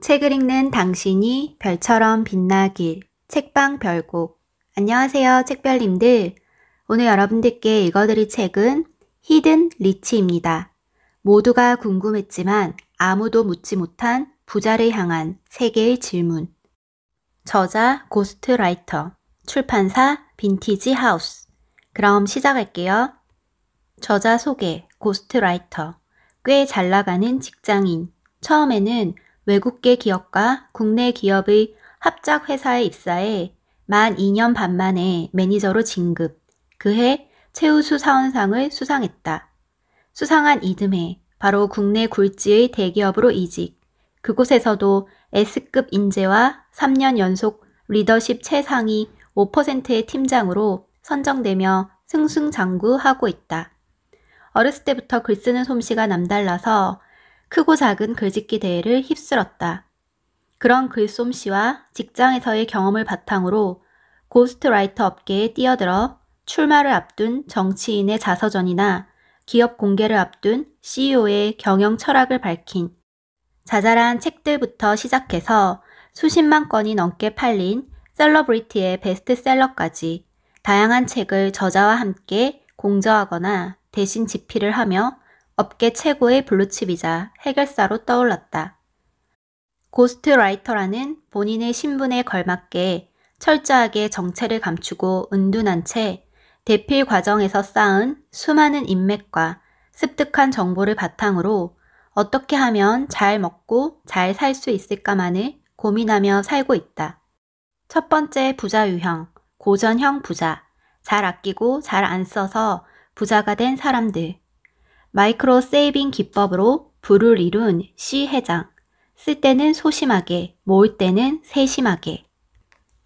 책을 읽는 당신이 별처럼 빛나길 책방 별곡 안녕하세요 책별님들 오늘 여러분들께 읽어드릴 책은 히든 리치입니다. 모두가 궁금했지만 아무도 묻지 못한 부자를 향한 세계의 질문 저자 고스트라이터 출판사 빈티지 하우스 그럼 시작할게요. 저자 소개 고스트라이터 꽤 잘 나가는 직장인 처음에는 외국계 기업과 국내 기업의 합작 회사에 입사해 만 2년 반 만에 매니저로 진급, 그해 최우수 사원상을 수상했다. 수상한 이듬해 바로 국내 굴지의 대기업으로 이직, 그곳에서도 S급 인재와 3년 연속 리더십 최상위 5%의 팀장으로 선정되며 승승장구하고 있다. 어렸을 때부터 글쓰는 솜씨가 남달라서 크고 작은 글짓기 대회를 휩쓸었다. 그런 글솜씨와 직장에서의 경험을 바탕으로 고스트라이터 업계에 뛰어들어 출마를 앞둔 정치인의 자서전이나 기업 공개를 앞둔 CEO의 경영 철학을 밝힌 자잘한 책들부터 시작해서 수십만 건이 넘게 팔린 셀러브리티의 베스트셀러까지 다양한 책을 저자와 함께 공저하거나 대신 집필을 하며 업계 최고의 블루칩이자 해결사로 떠올랐다. 고스트라이터라는 본인의 신분에 걸맞게 철저하게 정체를 감추고 은둔한 채 대필 과정에서 쌓은 수많은 인맥과 습득한 정보를 바탕으로 어떻게 하면 잘 먹고 잘 살 수 있을까만을 고민하며 살고 있다. 첫 번째 부자 유형, 고전형 부자. 잘 아끼고 잘 안 써서 부자가 된 사람들. 마이크로 세이빙 기법으로 부를 이룬 C 회장. 쓸 때는 소심하게, 모을 때는 세심하게.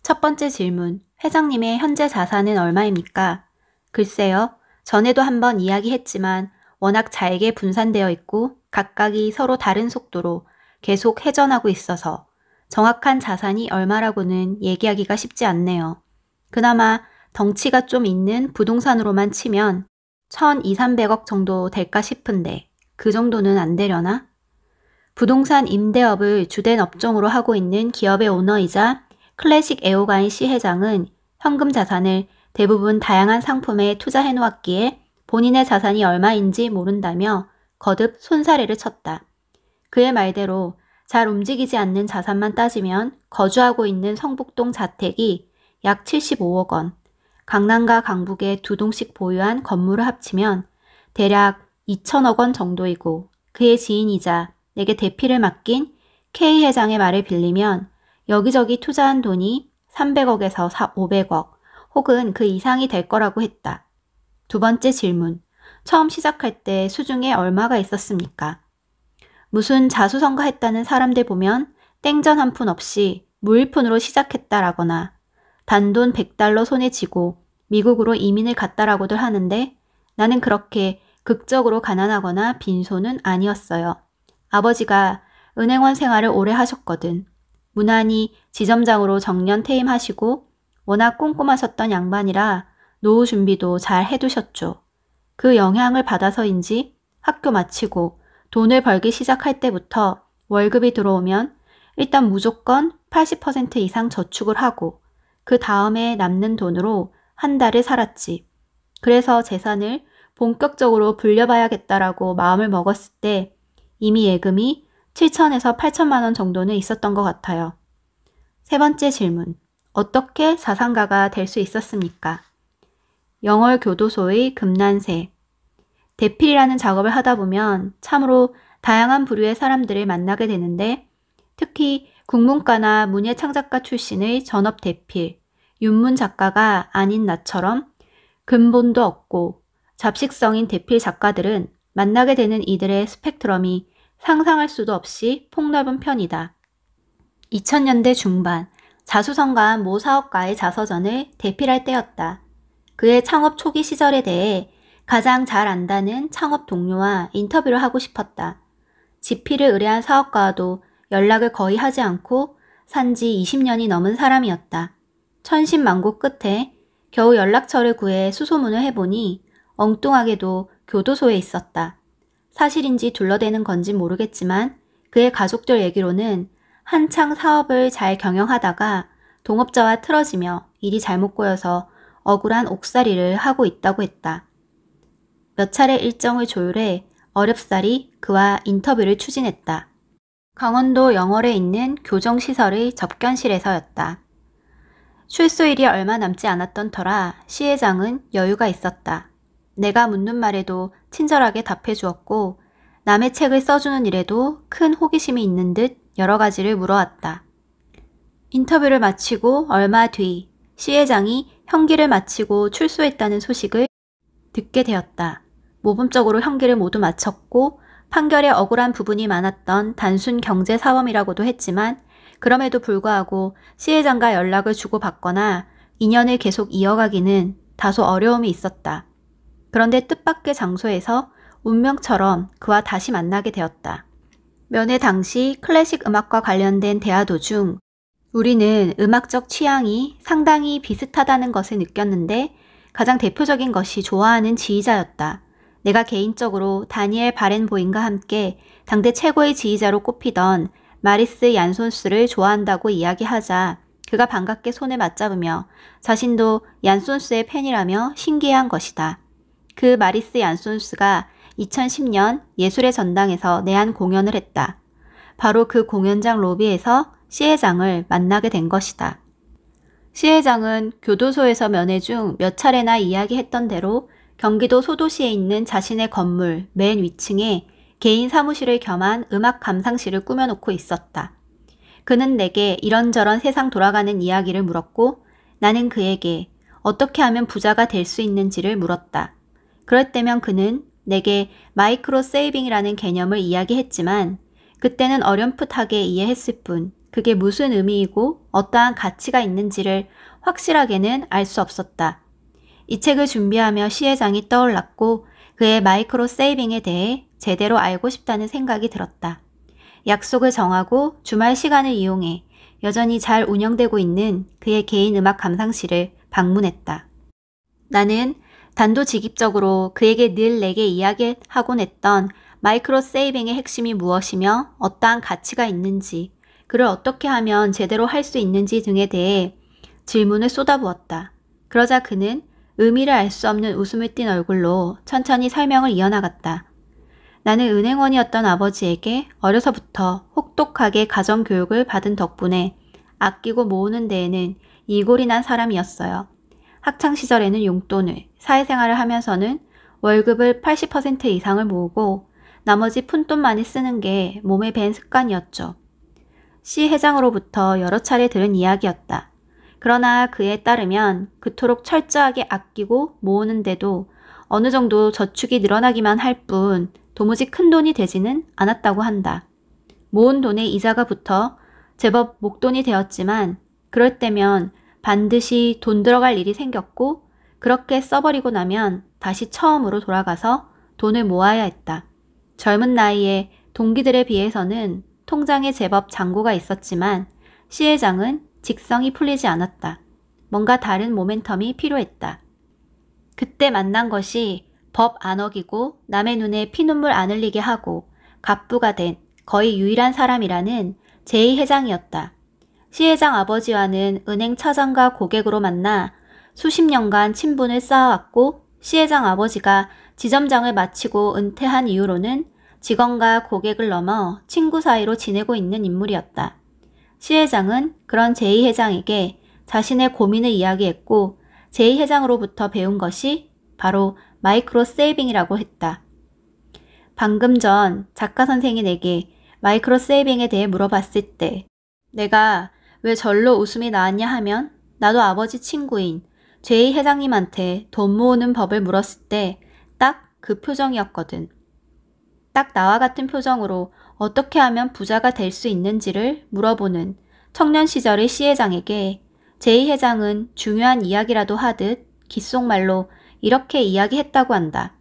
첫 번째 질문. 회장님의 현재 자산은 얼마입니까? 글쎄요. 전에도 한번 이야기했지만 워낙 잘게 분산되어 있고 각각이 서로 다른 속도로 계속 회전하고 있어서 정확한 자산이 얼마라고는 얘기하기가 쉽지 않네요. 그나마 덩치가 좀 있는 부동산으로만 치면 1,200, 300억 정도 될까 싶은데 그 정도는 안 되려나? 부동산 임대업을 주된 업종으로 하고 있는 기업의 오너이자 클래식 애호가인 시 회장은 현금 자산을 대부분 다양한 상품에 투자해 놓았기에 본인의 자산이 얼마인지 모른다며 거듭 손사래를 쳤다. 그의 말대로 잘 움직이지 않는 자산만 따지면 거주하고 있는 성북동 자택이 약 75억 원, 강남과 강북에 두 동씩 보유한 건물을 합치면 대략 2천억 원 정도이고 그의 지인이자 내게 대피를 맡긴 K 회장의 말을 빌리면 여기저기 투자한 돈이 300억에서 500억 혹은 그 이상이 될 거라고 했다. 두 번째 질문. 처음 시작할 때 수중에 얼마가 있었습니까? 무슨 자수성가했다는 사람들 보면 땡전 한 푼 없이 무일푼으로 시작했다라거나 단돈 100달러 손에 쥐고 미국으로 이민을 갔다라고들 하는데 나는 그렇게 극적으로 가난하거나 빈손은 아니었어요. 아버지가 은행원 생활을 오래 하셨거든. 무난히 지점장으로 정년 퇴임하시고 워낙 꼼꼼하셨던 양반이라 노후 준비도 잘 해두셨죠. 그 영향을 받아서인지 학교 마치고 돈을 벌기 시작할 때부터 월급이 들어오면 일단 무조건 80% 이상 저축을 하고 그 다음에 남는 돈으로 한 달을 살았지. 그래서 재산을 본격적으로 불려봐야겠다라고 마음을 먹었을 때 이미 예금이 7천에서 8천만 원 정도는 있었던 것 같아요. 세 번째 질문. 어떻게 자산가가 될 수 있었습니까? 영월 교도소의 금난새. 대필이라는 작업을 하다 보면 참으로 다양한 부류의 사람들을 만나게 되는데 특히 국문과나 문예 창작가 출신의 전업 대필, 윤문 작가가 아닌 나처럼 근본도 없고 잡식성인 대필 작가들은 만나게 되는 이들의 스펙트럼이 상상할 수도 없이 폭넓은 편이다. 2000년대 중반 자수성가한 모 사업가의 자서전을 대필할 때였다. 그의 창업 초기 시절에 대해 가장 잘 안다는 창업 동료와 인터뷰를 하고 싶었다. 지필을 의뢰한 사업가와도 연락을 거의 하지 않고 산 지 20년이 넘은 사람이었다. 천신만고 끝에 겨우 연락처를 구해 수소문을 해보니 엉뚱하게도 교도소에 있었다. 사실인지 둘러대는 건지 모르겠지만 그의 가족들 얘기로는 한창 사업을 잘 경영하다가 동업자와 틀어지며 일이 잘못 꼬여서 억울한 옥살이를 하고 있다고 했다. 몇 차례 일정을 조율해 어렵사리 그와 인터뷰를 추진했다. 강원도 영월에 있는 교정시설의 접견실에서였다. 출소일이 얼마 남지 않았던 터라 시회장은 여유가 있었다. 내가 묻는 말에도 친절하게 답해 주었고 남의 책을 써주는 일에도 큰 호기심이 있는 듯 여러 가지를 물어왔다. 인터뷰를 마치고 얼마 뒤 시회장이 형기를 마치고 출소했다는 소식을 듣게 되었다. 모범적으로 형기를 모두 마쳤고 판결에 억울한 부분이 많았던 단순 경제 사범이라고도 했지만 그럼에도 불구하고 시회장과 연락을 주고받거나 인연을 계속 이어가기는 다소 어려움이 있었다. 그런데 뜻밖의 장소에서 운명처럼 그와 다시 만나게 되었다. 면회 당시 클래식 음악과 관련된 대화 도중 우리는 음악적 취향이 상당히 비슷하다는 것을 느꼈는데 가장 대표적인 것이 좋아하는 지휘자였다. 내가 개인적으로 다니엘 바렌보인과 함께 당대 최고의 지휘자로 꼽히던 마리스 얀손스를 좋아한다고 이야기하자 그가 반갑게 손을 맞잡으며 자신도 얀손스의 팬이라며 신기해한 것이다. 그 마리스 얀손스가 2010년 예술의 전당에서 내한 공연을 했다. 바로 그 공연장 로비에서 시 회장을 만나게 된 것이다. 시 회장은 교도소에서 면회 중 몇 차례나 이야기했던 대로 경기도 소도시에 있는 자신의 건물 맨 위층에 개인 사무실을 겸한 음악 감상실을 꾸며놓고 있었다. 그는 내게 이런저런 세상 돌아가는 이야기를 물었고 나는 그에게 어떻게 하면 부자가 될 수 있는지를 물었다. 그럴 때면 그는 내게 마이크로 세이빙이라는 개념을 이야기했지만 그때는 어렴풋하게 이해했을 뿐 그게 무슨 의미이고 어떠한 가치가 있는지를 확실하게는 알 수 없었다. 이 책을 준비하며 시회장이 떠올랐고 그의 마이크로 세이빙에 대해 제대로 알고 싶다는 생각이 들었다. 약속을 정하고 주말 시간을 이용해 여전히 잘 운영되고 있는 그의 개인 음악 감상실을 방문했다. 나는 단도직입적으로 그에게 늘 내게 이야기하곤 했던 마이크로 세이빙의 핵심이 무엇이며 어떠한 가치가 있는지, 그를 어떻게 하면 제대로 할 수 있는지 등에 대해 질문을 쏟아부었다. 그러자 그는 의미를 알 수 없는 웃음을 띤 얼굴로 천천히 설명을 이어나갔다. 나는 은행원이었던 아버지에게 어려서부터 혹독하게 가정교육을 받은 덕분에 아끼고 모으는 데에는 이골이 난 사람이었어요. 학창시절에는 용돈을, 사회생활을 하면서는 월급을 80% 이상을 모으고 나머지 푼돈만이 쓰는 게 몸에 밴 습관이었죠. 시 회장으로부터 여러 차례 들은 이야기였다. 그러나 그에 따르면 그토록 철저하게 아끼고 모으는데도 어느 정도 저축이 늘어나기만 할 뿐 도무지 큰 돈이 되지는 않았다고 한다. 모은 돈의 이자가 붙어 제법 목돈이 되었지만 그럴 때면 반드시 돈 들어갈 일이 생겼고 그렇게 써버리고 나면 다시 처음으로 돌아가서 돈을 모아야 했다. 젊은 나이에 동기들에 비해서는 통장에 제법 잔고가 있었지만 시회장은 직성이 풀리지 않았다. 뭔가 다른 모멘텀이 필요했다. 그때 만난 것이 법 안 어기고 남의 눈에 피눈물 안 흘리게 하고 갑부가 된 거의 유일한 사람이라는 제이 회장이었다. 시 회장 아버지와는 은행 차장과 고객으로 만나 수십 년간 친분을 쌓아왔고 시 회장 아버지가 지점장을 마치고 은퇴한 이후로는 직원과 고객을 넘어 친구 사이로 지내고 있는 인물이었다. 시 회장은 그런 제이 회장에게 자신의 고민을 이야기했고 제이 회장으로부터 배운 것이 바로 마이크로 세이빙이라고 했다. 방금 전 작가 선생이 내게 마이크로 세이빙에 대해 물어봤을 때 내가 왜 절로 웃음이 나왔냐 하면 나도 아버지 친구인 제이 회장님한테 돈 모으는 법을 물었을 때 딱 그 표정이었거든. 딱 나와 같은 표정으로 어떻게 하면 부자가 될 수 있는지를 물어보는 청년 시절의 시 회장에게 제이 회장은 중요한 이야기라도 하듯 귓속말로 이렇게 이야기했다고 한다.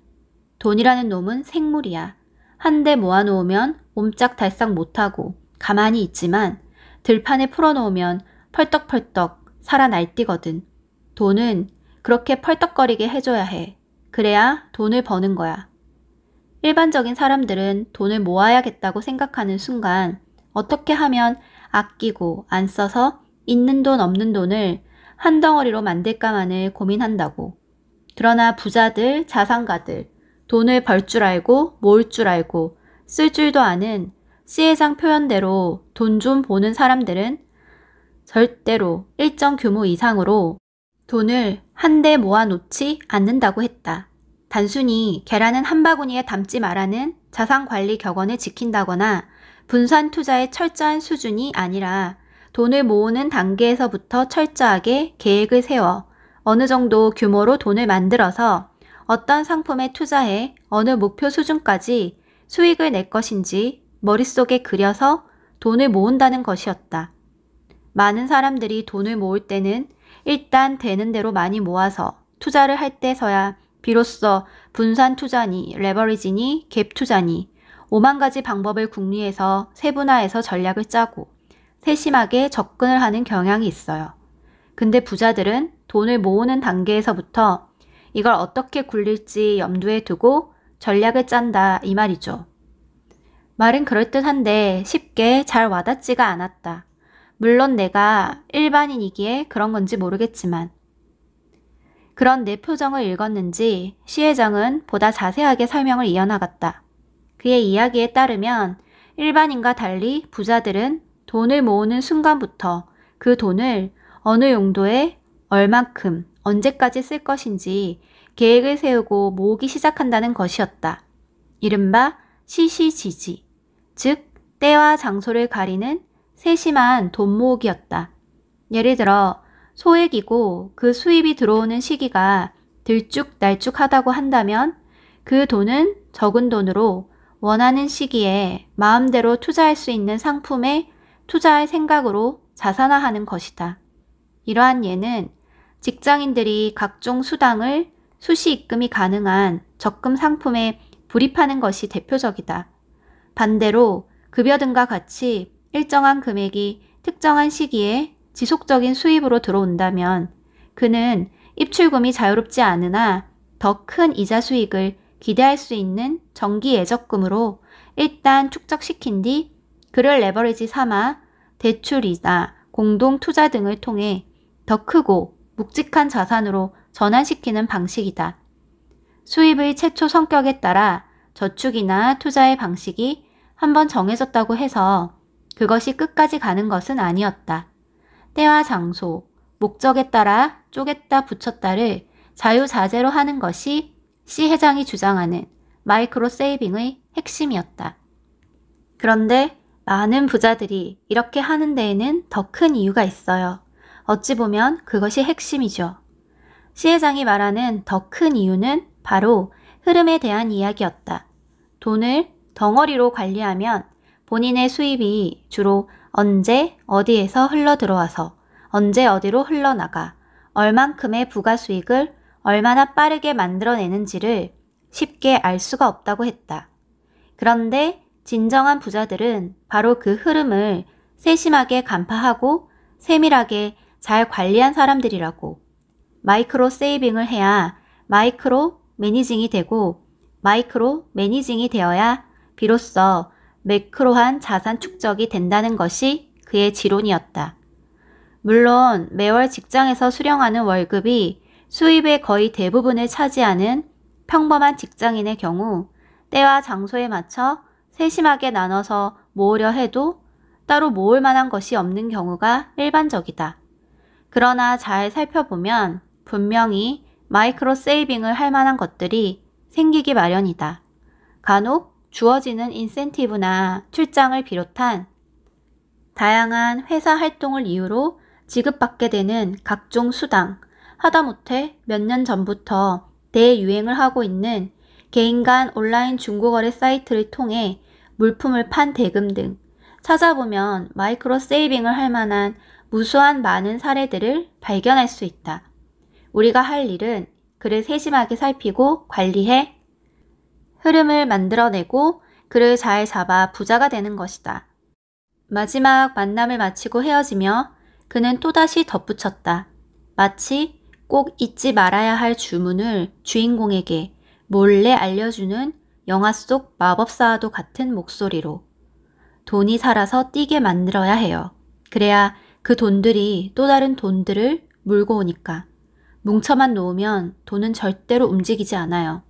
돈이라는 놈은 생물이야. 한 대 모아놓으면 옴짝달싹 못하고 가만히 있지만 들판에 풀어놓으면 펄떡펄떡 살아 날뛰거든. 돈은 그렇게 펄떡거리게 해줘야 해. 그래야 돈을 버는 거야. 일반적인 사람들은 돈을 모아야겠다고 생각하는 순간 어떻게 하면 아끼고 안 써서 있는 돈 없는 돈을 한 덩어리로 만들까만을 고민한다고. 그러나 부자들, 자산가들, 돈을 벌 줄 알고 모을 줄 알고 쓸 줄도 아는 시혜상 표현대로 돈 좀 보는 사람들은 절대로 일정 규모 이상으로 돈을 한데 모아 놓지 않는다고 했다. 단순히 계란은 한 바구니에 담지 말라는 자산관리 격언을 지킨다거나 분산 투자의 철저한 수준이 아니라 돈을 모으는 단계에서부터 철저하게 계획을 세워 어느 정도 규모로 돈을 만들어서 어떤 상품에 투자해 어느 목표 수준까지 수익을 낼 것인지 머릿속에 그려서 돈을 모은다는 것이었다. 많은 사람들이 돈을 모을 때는 일단 되는 대로 많이 모아서 투자를 할 때서야 비로소 분산 투자니 레버리지니 갭 투자니 오만 가지 방법을 궁리해서 세분화해서 전략을 짜고 세심하게 접근을 하는 경향이 있어요. 근데 부자들은 돈을 모으는 단계에서부터 이걸 어떻게 굴릴지 염두에 두고 전략을 짠다 이 말이죠. 말은 그럴듯한데 쉽게 잘 와닿지가 않았다. 물론 내가 일반인이기에 그런 건지 모르겠지만 그런 내 네 표정을 읽었는지 시회장은 보다 자세하게 설명을 이어나갔다. 그의 이야기에 따르면 일반인과 달리 부자들은 돈을 모으는 순간부터 그 돈을 어느 용도에 얼만큼 언제까지 쓸 것인지 계획을 세우고 모으기 시작한다는 것이었다. 이른바 시시지지, 즉 때와 장소를 가리는 세심한 돈 모으기였다. 예를 들어 소액이고 그 수입이 들어오는 시기가 들쭉날쭉하다고 한다면 그 돈은 적은 돈으로 원하는 시기에 마음대로 투자할 수 있는 상품에 투자할 생각으로 자산화하는 것이다. 이러한 예는 직장인들이 각종 수당을 수시 입금이 가능한 적금 상품에 불입하는 것이 대표적이다. 반대로 급여등과 같이 일정한 금액이 특정한 시기에 지속적인 수입으로 들어온다면 그는 입출금이 자유롭지 않으나 더 큰 이자 수익을 기대할 수 있는 정기 예적금으로 일단 축적시킨 뒤 그를 레버리지 삼아 대출이나 공동 투자 등을 통해 더 크고 묵직한 자산으로 전환시키는 방식이다. 수입의 최초 성격에 따라 저축이나 투자의 방식이 한번 정해졌다고 해서 그것이 끝까지 가는 것은 아니었다. 때와 장소, 목적에 따라 쪼겠다 붙였다를 자유자재로 하는 것이 C 회장이 주장하는 마이크로 세이빙의 핵심이었다. 그런데 많은 부자들이 이렇게 하는 데에는 더 큰 이유가 있어요. 어찌 보면 그것이 핵심이죠. C 회장이 말하는 더 큰 이유는 바로 흐름에 대한 이야기였다. 돈을 덩어리로 관리하면 본인의 수입이 주로 언제 어디에서 흘러 들어와서 언제 어디로 흘러나가 얼만큼의 부가 수익을 얼마나 빠르게 만들어내는지를 쉽게 알 수가 없다고 했다. 그런데 진정한 부자들은 바로 그 흐름을 세심하게 간파하고 세밀하게 잘 관리한 사람들이라고. 마이크로 세이빙을 해야 마이크로 매니징이 되고 마이크로 매니징이 되어야 비로소 매크로한 자산 축적이 된다는 것이 그의 지론이었다. 물론 매월 직장에서 수령하는 월급이 수입의 거의 대부분을 차지하는 평범한 직장인의 경우 때와 장소에 맞춰 세심하게 나눠서 모으려 해도 따로 모을 만한 것이 없는 경우가 일반적이다. 그러나 잘 살펴보면 분명히 마이크로 세이빙을 할 만한 것들이 생기기 마련이다. 간혹 주어지는 인센티브나 출장을 비롯한 다양한 회사 활동을 이유로 지급받게 되는 각종 수당, 하다못해 몇 년 전부터 대유행을 하고 있는 개인 간 온라인 중고거래 사이트를 통해 물품을 판 대금 등 찾아보면 마이크로 세이빙을 할 만한 무수한 많은 사례들을 발견할 수 있다. 우리가 할 일은 그를 세심하게 살피고 관리해 흐름을 만들어내고 그를 잘 잡아 부자가 되는 것이다. 마지막 만남을 마치고 헤어지며 그는 또다시 덧붙였다. 마치 꼭 잊지 말아야 할 주문을 주인공에게 몰래 알려주는 영화 속 마법사와도 같은 목소리로 돈이 살아서 뛰게 만들어야 해요. 그래야 그 돈들이 또 다른 돈들을 물고 오니까. 뭉쳐만 놓으면 돈은 절대로 움직이지 않아요.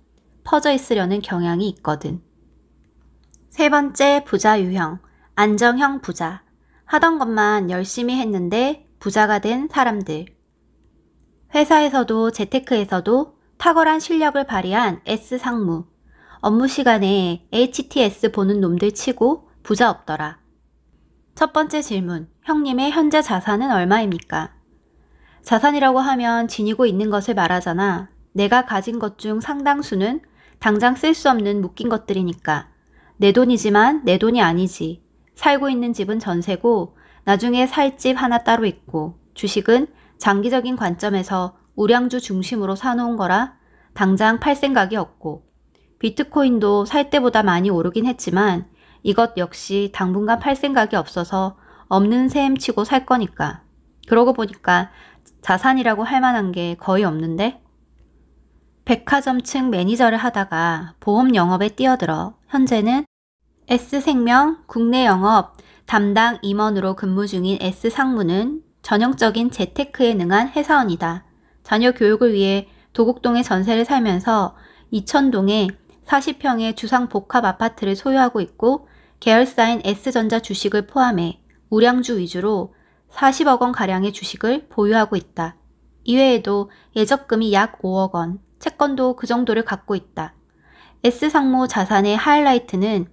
퍼져 있으려는 경향이 있거든. 세 번째 부자 유형, 안정형 부자. 하던 것만 열심히 했는데 부자가 된 사람들. 회사에서도 재테크에서도 탁월한 실력을 발휘한 S 상무. 업무 시간에 HTS 보는 놈들 치고 부자 없더라. 첫 번째 질문. 형님의 현재 자산은 얼마입니까? 자산이라고 하면 지니고 있는 것을 말하잖아. 내가 가진 것 중 상당수는 당장 쓸 수 없는 묶인 것들이니까. 내 돈이지만 내 돈이 아니지. 살고 있는 집은 전세고 나중에 살 집 하나 따로 있고 주식은 장기적인 관점에서 우량주 중심으로 사놓은 거라 당장 팔 생각이 없고 비트코인도 살 때보다 많이 오르긴 했지만 이것 역시 당분간 팔 생각이 없어서 없는 셈 치고 살 거니까. 그러고 보니까 자산이라고 할 만한 게 거의 없는데? 백화점 측 매니저를 하다가 보험 영업에 뛰어들어 현재는 S생명 국내 영업 담당 임원으로 근무 중인 S상무는 전형적인 재테크에 능한 회사원이다. 자녀 교육을 위해 도곡동에 전세를 살면서 이천동에 40평의 주상 복합 아파트를 소유하고 있고 계열사인 S전자 주식을 포함해 우량주 위주로 40억 원가량의 주식을 보유하고 있다. 이외에도 예적금이 약 5억 원, 채권도 그 정도를 갖고 있다. S상모 자산의 하이라이트는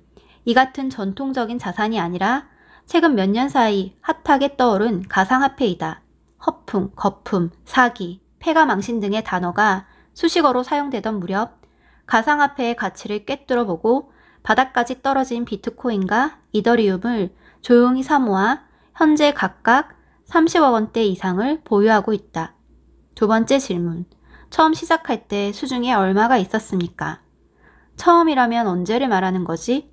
이 같은 전통적인 자산이 아니라 최근 몇 년 사이 핫하게 떠오른 가상화폐이다. 허풍, 거품, 사기, 폐가 망신 등의 단어가 수식어로 사용되던 무렵 가상화폐의 가치를 꿰뚫어 보고 바닥까지 떨어진 비트코인과 이더리움을 조용히 사모아 현재 각각 30억 원대 이상을 보유하고 있다. 두 번째 질문. 처음 시작할 때 수중에 얼마가 있었습니까? 처음이라면 언제를 말하는 거지?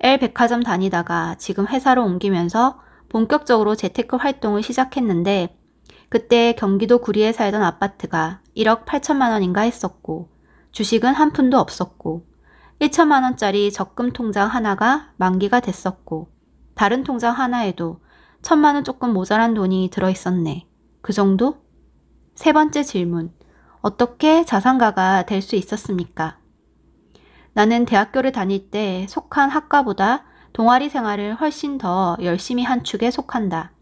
L 백화점 다니다가 지금 회사로 옮기면서 본격적으로 재테크 활동을 시작했는데 그때 경기도 구리에 살던 아파트가 1억 8천만 원인가 했었고 주식은 한 푼도 없었고 1천만 원짜리 적금 통장 하나가 만기가 됐었고 다른 통장 하나에도 천만 원 조금 모자란 돈이 들어 있었네. 그 정도? 세 번째 질문. 어떻게 자산가가 될 수 있었습니까? 나는 대학교를 다닐 때 속한 학과보다 동아리 생활을 훨씬 더 열심히 한 축에 속한다.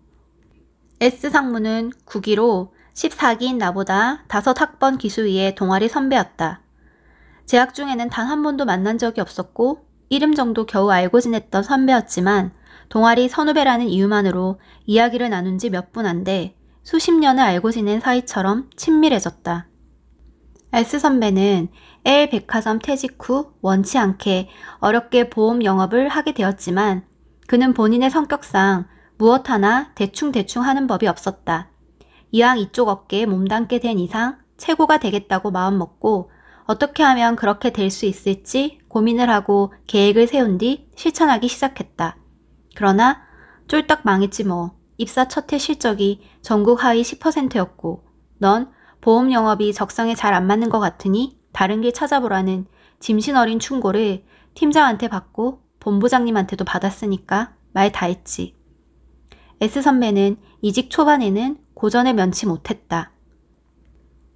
S상무는 9기로 14기인 나보다 5학번 기수 위의 동아리 선배였다. 재학 중에는 단 한 번도 만난 적이 없었고 이름 정도 겨우 알고 지냈던 선배였지만 동아리 선후배라는 이유만으로 이야기를 나눈 지 몇 분 안 돼 수십 년을 알고 지낸 사이처럼 친밀해졌다. S 선배는 L 백화점 퇴직 후 원치 않게 어렵게 보험 영업을 하게 되었지만 그는 본인의 성격상 무엇 하나 대충대충 하는 법이 없었다. 이왕 이쪽 업계에 몸담게 된 이상 최고가 되겠다고 마음먹고 어떻게 하면 그렇게 될 수 있을지 고민을 하고 계획을 세운 뒤 실천하기 시작했다. 그러나 쫄딱 망했지 뭐. 입사 첫해 실적이 전국 하위 10%였고 넌 보험 영업이 적성에 잘 안 맞는 것 같으니 다른 길 찾아보라는 짐신 어린 충고를 팀장한테 받고 본부장님한테도 받았으니까 말 다 했지. S 선배는 이직 초반에는 고전에 면치 못했다.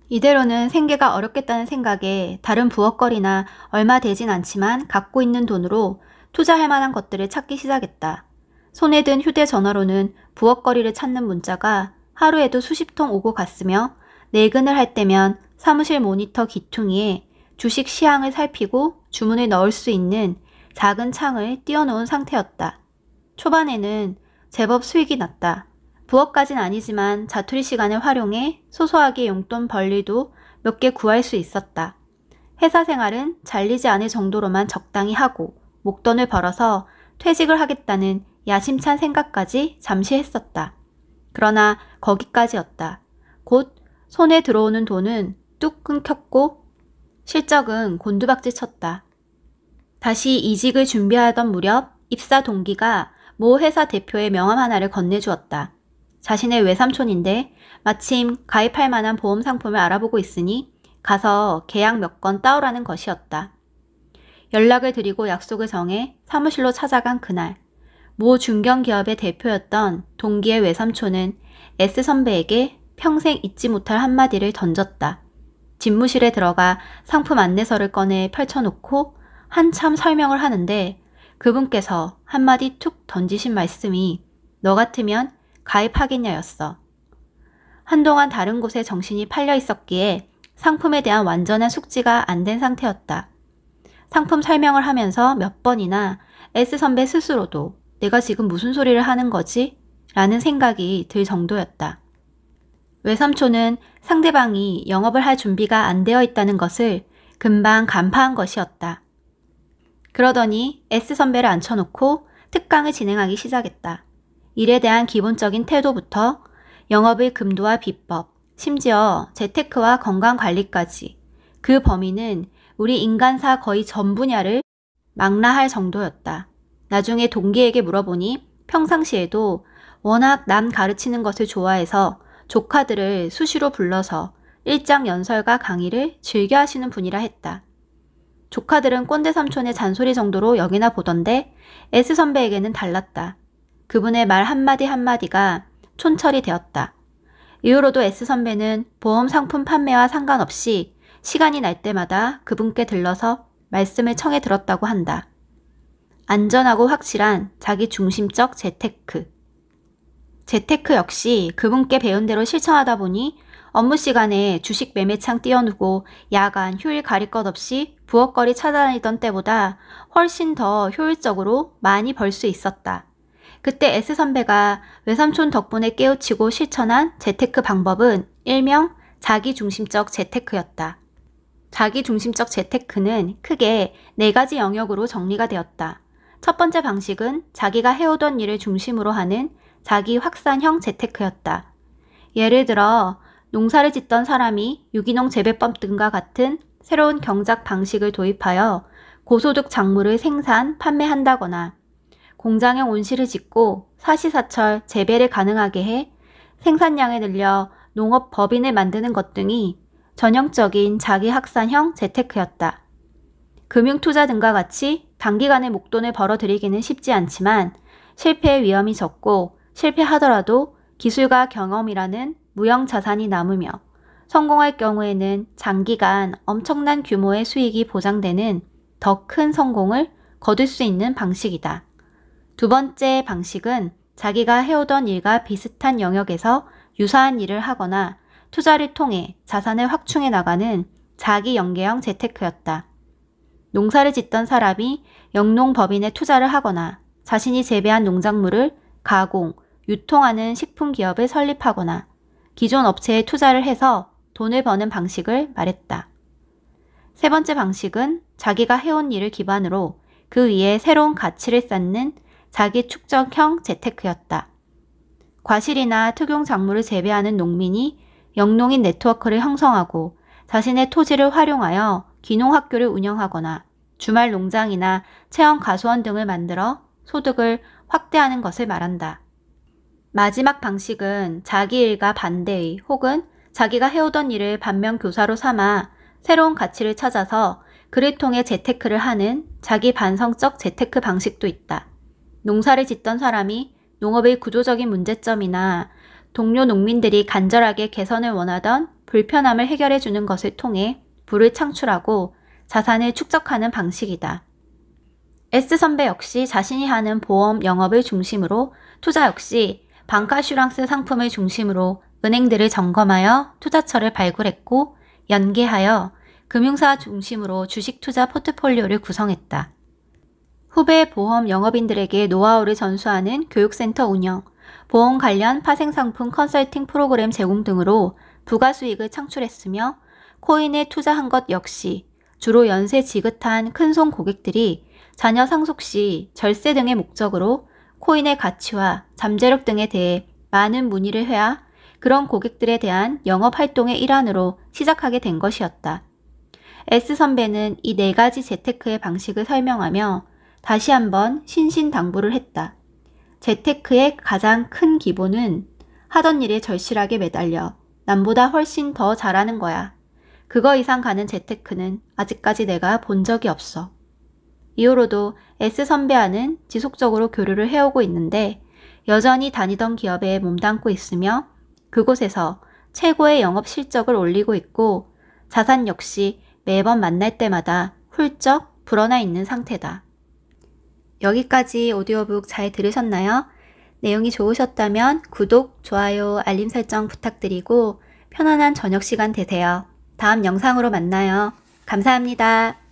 이대로는 생계가 어렵겠다는 생각에 다른 부엌거리나 얼마 되진 않지만 갖고 있는 돈으로 투자할 만한 것들을 찾기 시작했다. 손에 든 휴대전화로는 부엌거리를 찾는 문자가 하루에도 수십 통 오고 갔으며 내근을 할 때면 사무실 모니터 기퉁이에 주식 시향을 살피고 주문을 넣을 수 있는 작은 창을 띄워놓은 상태였다. 초반에는 제법 수익이 났다. 부업까진 아니지만 자투리 시간을 활용해 소소하게 용돈 벌리도 몇 개 구할 수 있었다. 회사 생활은 잘리지 않을 정도로만 적당히 하고 목돈을 벌어서 퇴직을 하겠다는 야심찬 생각까지 잠시 했었다. 그러나 거기까지였다. 곧 손에 들어오는 돈은 뚝 끊겼고 실적은 곤두박질 쳤다. 다시 이직을 준비하던 무렵 입사 동기가 모 회사 대표의 명함 하나를 건네주었다. 자신의 외삼촌인데 마침 가입할 만한 보험 상품을 알아보고 있으니 가서 계약 몇 건 따오라는 것이었다. 연락을 드리고 약속을 정해 사무실로 찾아간 그날 모 중견기업의 대표였던 동기의 외삼촌은 S 선배에게 평생 잊지 못할 한마디를 던졌다. 집무실에 들어가 상품 안내서를 꺼내 펼쳐놓고 한참 설명을 하는데 그분께서 한마디 툭 던지신 말씀이 너 같으면 가입하겠냐였어. 한동안 다른 곳에 정신이 팔려 있었기에 상품에 대한 완전한 숙지가 안 된 상태였다. 상품 설명을 하면서 몇 번이나 S 선배 스스로도 내가 지금 무슨 소리를 하는 거지? 라는 생각이 들 정도였다. 외삼촌은 상대방이 영업을 할 준비가 안 되어 있다는 것을 금방 간파한 것이었다. 그러더니 S 선배를 앉혀놓고 특강을 진행하기 시작했다. 일에 대한 기본적인 태도부터 영업의 금도와 비법, 심지어 재테크와 건강관리까지 그 범위는 우리 인간사 거의 전 분야를 망라할 정도였다. 나중에 동기에게 물어보니 평상시에도 워낙 남 가르치는 것을 좋아해서 조카들을 수시로 불러서 일장 연설과 강의를 즐겨 하시는 분이라 했다. 조카들은 꼰대 삼촌의 잔소리 정도로 여기나 보던데 S 선배에게는 달랐다. 그분의 말 한마디 한마디가 촌철이 되었다. 이후로도 S 선배는 보험 상품 판매와 상관없이 시간이 날 때마다 그분께 들러서 말씀을 청해 들었다고 한다. 안전하고 확실한 자기 중심적 재테크. 재테크 역시 그분께 배운 대로 실천하다 보니 업무 시간에 주식 매매창 띄워누고 야간 휴일 가릴 것 없이 부엌거리 찾아다니던 때보다 훨씬 더 효율적으로 많이 벌 수 있었다. 그때 S 선배가 외삼촌 덕분에 깨우치고 실천한 재테크 방법은 일명 자기중심적 재테크였다. 자기중심적 재테크는 크게 네 가지 영역으로 정리가 되었다. 첫 번째 방식은 자기가 해오던 일을 중심으로 하는 자기 확산형 재테크였다. 예를 들어 농사를 짓던 사람이 유기농 재배법 등과 같은 새로운 경작 방식을 도입하여 고소득 작물을 생산, 판매한다거나 공장에 온실을 짓고 사시사철 재배를 가능하게 해 생산량을 늘려 농업 법인을 만드는 것 등이 전형적인 자기 확산형 재테크였다. 금융 투자 등과 같이 단기간에 목돈을 벌어들이기는 쉽지 않지만 실패의 위험이 적고 실패하더라도 기술과 경험이라는 무형 자산이 남으며 성공할 경우에는 장기간 엄청난 규모의 수익이 보장되는 더 큰 성공을 거둘 수 있는 방식이다. 두 번째 방식은 자기가 해오던 일과 비슷한 영역에서 유사한 일을 하거나 투자를 통해 자산을 확충해 나가는 자기 연계형 재테크였다. 농사를 짓던 사람이 영농법인에 투자를 하거나 자신이 재배한 농작물을 가공, 유통하는 식품 기업을 설립하거나 기존 업체에 투자를 해서 돈을 버는 방식을 말했다. 세 번째 방식은 자기가 해온 일을 기반으로 그 위에 새로운 가치를 쌓는 자기 축적형 재테크였다. 과실이나 특용 작물을 재배하는 농민이 영농인 네트워크를 형성하고 자신의 토지를 활용하여 귀농학교를 운영하거나 주말 농장이나 체험 가수원 등을 만들어 소득을 확대하는 것을 말한다. 마지막 방식은 자기 일과 반대의 혹은 자기가 해오던 일을 반면 교사로 삼아 새로운 가치를 찾아서 그를 통해 재테크를 하는 자기 반성적 재테크 방식도 있다. 농사를 짓던 사람이 농업의 구조적인 문제점이나 동료 농민들이 간절하게 개선을 원하던 불편함을 해결해 주는 것을 통해 부를 창출하고 자산을 축적하는 방식이다. S 선배 역시 자신이 하는 보험 영업을 중심으로 투자 역시 방카슈랑스 상품을 중심으로 은행들을 점검하여 투자처를 발굴했고 연계하여 금융사 중심으로 주식 투자 포트폴리오를 구성했다. 후배 보험 영업인들에게 노하우를 전수하는 교육센터 운영, 보험 관련 파생상품 컨설팅 프로그램 제공 등으로 부가 수익을 창출했으며 코인에 투자한 것 역시 주로 연세 지긋한 큰손 고객들이 자녀 상속 시 절세 등의 목적으로 코인의 가치와 잠재력 등에 대해 많은 문의를 해야 그런 고객들에 대한 영업 활동의 일환으로 시작하게 된 것이었다. S 선배는 이 네 가지 재테크의 방식을 설명하며 다시 한번 신신당부를 했다. 재테크의 가장 큰 기본은 하던 일에 절실하게 매달려 남보다 훨씬 더 잘하는 거야. 그거 이상 가는 재테크는 아직까지 내가 본 적이 없어. 이후로도 S 선배와는 지속적으로 교류를 해오고 있는데 여전히 다니던 기업에 몸담고 있으며 그곳에서 최고의 영업 실적을 올리고 있고 자산 역시 매번 만날 때마다 훌쩍 불어나 있는 상태다. 여기까지 오디오북 잘 들으셨나요? 내용이 좋으셨다면 구독, 좋아요, 알림 설정 부탁드리고 편안한 저녁 시간 되세요. 다음 영상으로 만나요. 감사합니다.